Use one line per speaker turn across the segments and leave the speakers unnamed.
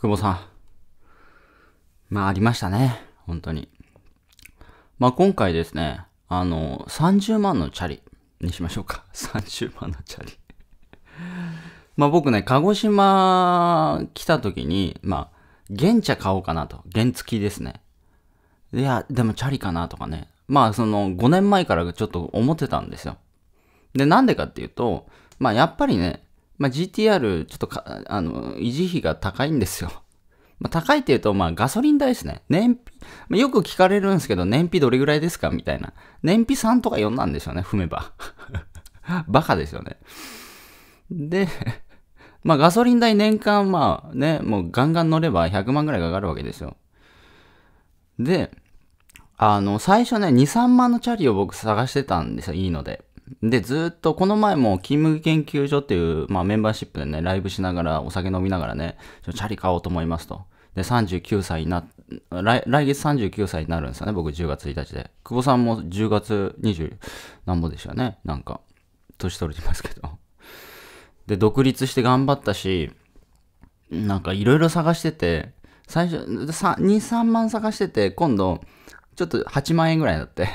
久保さん。まあ、ありましたね。本当に。まあ、今回ですね、あの、30万のチャリにしましょうか。30 万のチャリまあ、僕ね、鹿児島来た時に、まあ、現茶買おうかなと。原付きですね。いや、でもチャリかなとかね。まあ、その、5年前からちょっと思ってたんですよ。で、なんでかっていうと、まあ、やっぱりね、まあ、GTR、ちょっとか、あの、維持費が高いんですよ。まあ、高いって言うと、まあ、ガソリン代ですね。燃費、まあ、よく聞かれるんですけど、燃費どれぐらいですかみたいな。燃費3とか4なんですよね、踏めば。バカですよね。で、まあ、ガソリン代年間、まあね、もうガンガン乗れば100万ぐらいかかるわけですよ。で、あの、最初ね、2、3万のチャリを僕探してたんですよ、いいので。で、ずっと、この前も、勤務研究所っていう、まあ、メンバーシップでね、ライブしながら、お酒飲みながらね、ちょチャリ買おうと思いますと。で、39歳にな、来来月39歳になるんですよね、僕10月1日で。久保さんも10月20何ぼでしたね、なんか。年取れてますけど。で、独立して頑張ったし、なんかいろいろ探してて、最初、2、3万探してて、今度、ちょっと8万円ぐらいだって。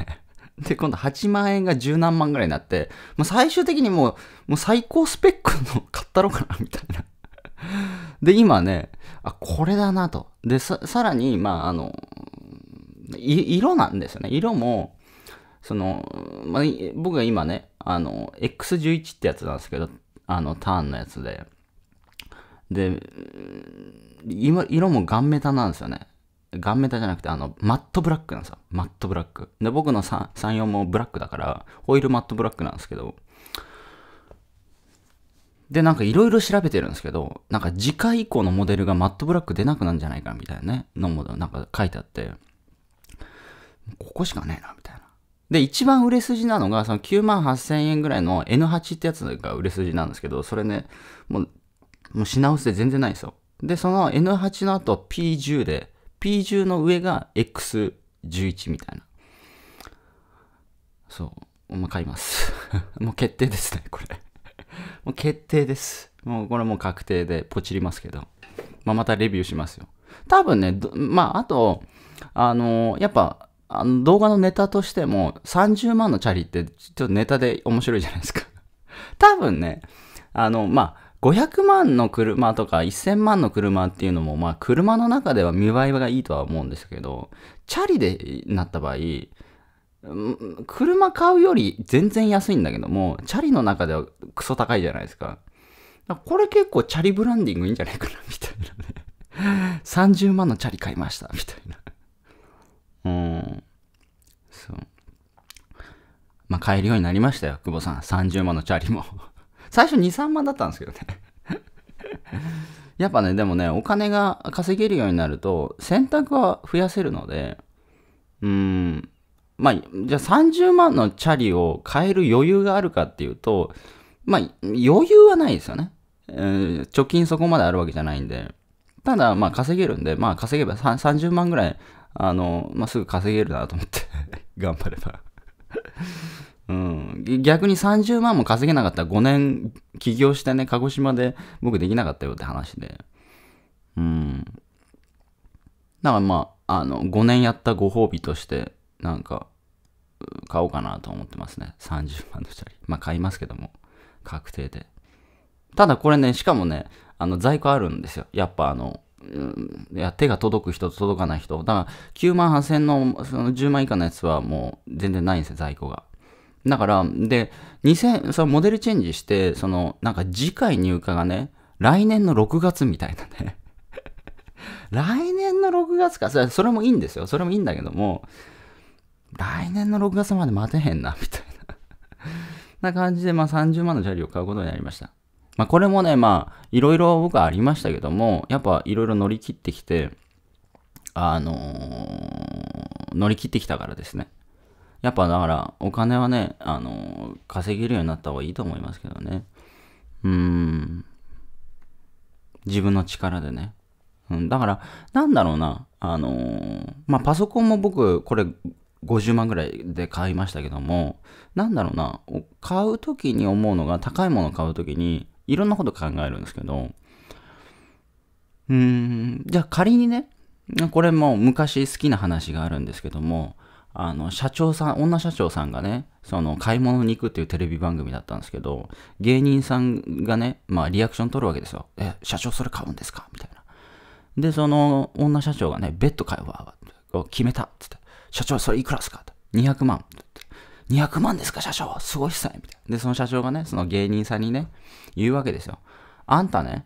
で、今度8万円が十何万ぐらいになって、ま最終的にもう、もう最高スペックの買ったろかな、みたいな。で、今ね、あ、これだなと。で、さ、さらに、まあ、あの、色なんですよね。色も、その、まあ、僕が今ね、あの、X11 ってやつなんですけど、あの、ターンのやつで。で、今、色もガンメタなんですよね。ガンメタじゃなくて、あの、マットブラックなんですよ。マットブラック。で、僕の3、4もブラックだから、ホイールマットブラックなんですけど、で、なんかいろいろ調べてるんですけど、なんか次回以降のモデルがマットブラック出なくなるんじゃないかみたいなね、のもなんか書いてあって、ここしかねえな、みたいな。で、一番売れ筋なのが、その9万8000円ぐらいの N8 ってやつが売れ筋なんですけど、それね、もう、もう品薄で全然ないんですよ。で、その N8 の後 P10 で、P10 の上が X11 みたいな。そう。もう買います。もう決定ですね、これ。もう決定です。もうこれもう確定でポチりますけど。まあ、またレビューしますよ。多分ね、まあ、あと、あのー、やっぱ、あの動画のネタとしても30万のチャリってちょっとネタで面白いじゃないですか 多分ね、あの、まあ、500万の車とか1000万の車っていうのも、まあ、車の中では見栄えがいいとは思うんですけど、チャリでなった場合、車買うより全然安いんだけども、チャリの中ではクソ高いじゃないですか。かこれ結構チャリブランディングいいんじゃないかな、みたいなね。30万のチャリ買いました、みたいな。うん。そう。まあ、買えるようになりましたよ、久保さん。30万のチャリも。最初2、3万だったんですけどね やっぱね、でもね、お金が稼げるようになると、選択は増やせるので、うーん、まあ、じゃあ30万のチャリを買える余裕があるかっていうと、まあ、余裕はないですよね。えー、貯金そこまであるわけじゃないんで。ただ、まあ、稼げるんで、まあ、稼げば30万ぐらい、あの、まあ、すぐ稼げるなと思って 頑張ればうん、逆に30万も稼げなかったら5年起業してね、鹿児島で僕できなかったよって話で。うん。だからまあ、あの、5年やったご褒美として、なんか、買おうかなと思ってますね。30万のしたり。まあ買いますけども、確定で。ただこれね、しかもね、あの、在庫あるんですよ。やっぱあの、いや手が届く人と届かない人。だから9万8000のその10万以下のやつはもう全然ないんですよ、在庫が。だから、で、2000、そのモデルチェンジして、その、なんか次回入荷がね、来年の6月みたいなね。来年の6月か、それもいいんですよ。それもいいんだけども、来年の6月まで待てへんな、みたいな な感じで、まあ30万のチャリを買うことになりました。まあこれもね、まあ、いろいろ僕はありましたけども、やっぱいろいろ乗り切ってきて、あのー、乗り切ってきたからですね。やっぱだから、お金はね、あの、稼げるようになった方がいいと思いますけどね。うん。自分の力でね。うん、だから、なんだろうな。あのー、まあ、パソコンも僕、これ、50万ぐらいで買いましたけども、なんだろうな。買う時に思うのが、高いものを買う時に、いろんなこと考えるんですけど、うーん、じゃあ仮にね、これも昔好きな話があるんですけども、あの、社長さん、女社長さんがね、その、買い物に行くっていうテレビ番組だったんですけど、芸人さんがね、まあ、リアクション取るわけですよ。え、社長それ買うんですかみたいな。で、その、女社長がね、ベッド買うわ、決めた、っつって。社長それいくらですか ?200 万。200万ですか社長すごいっすねみたいな。で、その社長がね、その芸人さんにね、言うわけですよ。あんたね、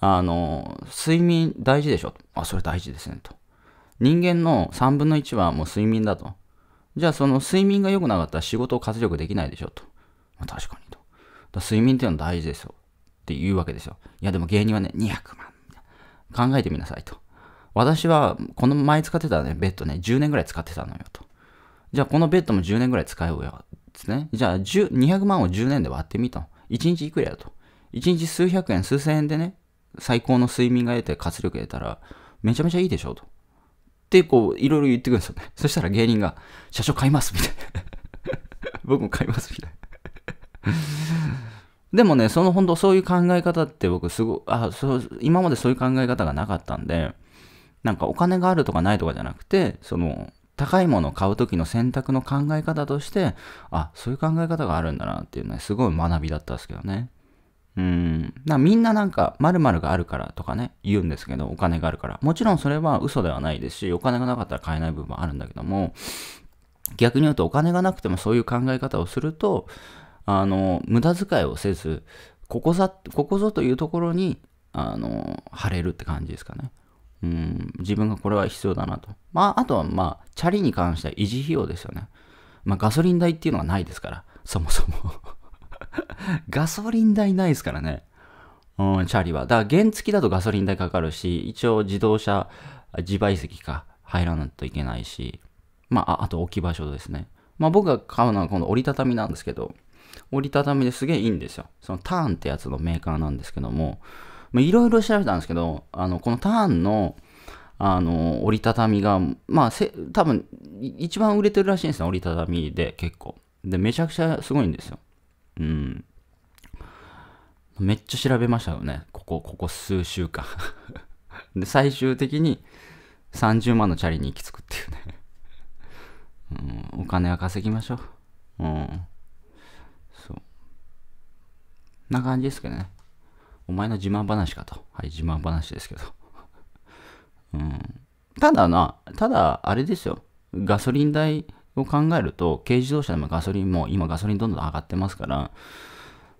あの、睡眠大事でしょあ、それ大事ですね、と。人間の3分の1はもう睡眠だと。じゃあその睡眠が良くなかったら仕事を活力できないでしょと。まあ、確かにと。睡眠っていうのは大事ですよ。って言うわけですよ。いやでも芸人はね、200万。考えてみなさいと。私はこの前使ってたね、ベッドね、10年ぐらい使ってたのよと。じゃあこのベッドも10年ぐらい使えようよ。ですね。じゃあ10 200万を10年で割ってみたの。1日いくらやと。1日数百円、数千円でね、最高の睡眠が得て活力得たら、めちゃめちゃいいでしょうと。、こう、いろいろ言ってくるんですよね。そしたら芸人が、社長買いますみたいな。僕も買いますみたいな。でもね、その本当そういう考え方って僕すごあそう今までそういう考え方がなかったんで、なんかお金があるとかないとかじゃなくて、その高いものを買う時の選択の考え方として、あ、そういう考え方があるんだなっていうね、すごい学びだったんですけどね。うん。みんななんか、〇〇があるからとかね、言うんですけど、お金があるから。もちろんそれは嘘ではないですし、お金がなかったら買えない部分もあるんだけども、逆に言うとお金がなくてもそういう考え方をすると、あの、無駄遣いをせず、ここぞ、ここぞというところに、あの、貼れるって感じですかね。うん、自分がこれは必要だなと。まあ、あとはまあ、チャリに関しては維持費用ですよね。まあ、ガソリン代っていうのはないですから、そもそも ガソリン代ないですからね。うん、チャリは。だから原付だとガソリン代かかるし、一応自動車、自賠責か入らないといけないし、まあ、あと置き場所ですね。まあ僕が買うのはこの折りたたみなんですけど、折りたたみですげえいいんですよ。そのターンってやつのメーカーなんですけども、いろいろ調べたんですけど、あの、このターンの、あの、折りたたみが、まあ、せ多分、一番売れてるらしいんですね、折りたたみで結構。で、めちゃくちゃすごいんですよ。うん。めっちゃ調べましたよね。ここ、ここ数週間 で、最終的に30万のチャリに行き着くっていうねうん、お金は稼ぎましょう。うん。そう。な感じですけどね。お前の自慢話かと。はい、自慢話ですけど。うん。ただな、ただ、あれですよ。ガソリン代を考えると、軽自動車でもガソリンも、今ガソリンどんどん上がってますから、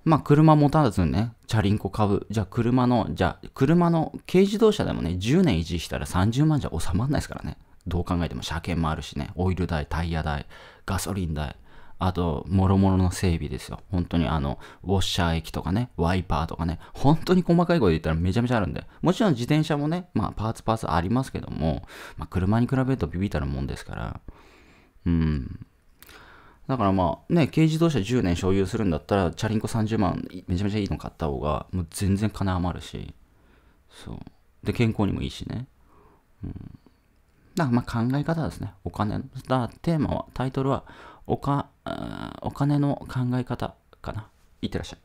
まあ、車持たずにね、チャリンコ株、じゃあ、車の、じゃあ、車の軽自動車でもね、10年維持したら30万じゃ収まらないですからね。どう考えても車検もあるしね、オイル代、タイヤ代、ガソリン代、あと、もろもろの整備ですよ。本当にあの、ウォッシャー液とかね、ワイパーとかね、本当に細かいこと言ったらめちゃめちゃあるんで、もちろん自転車もね、まあ、パーツパーツありますけども、まあ、車に比べるとビビたるもんですから、うん。だからまあね、軽自動車10年所有するんだったら、チャリンコ30万、めちゃめちゃいいの買った方が、もう全然金余るし、そう。で、健康にもいいしね。うん。だからまあ考え方ですね。お金。だテーマは、タイトルは、おか、お金の考え方かな。いってらっしゃい。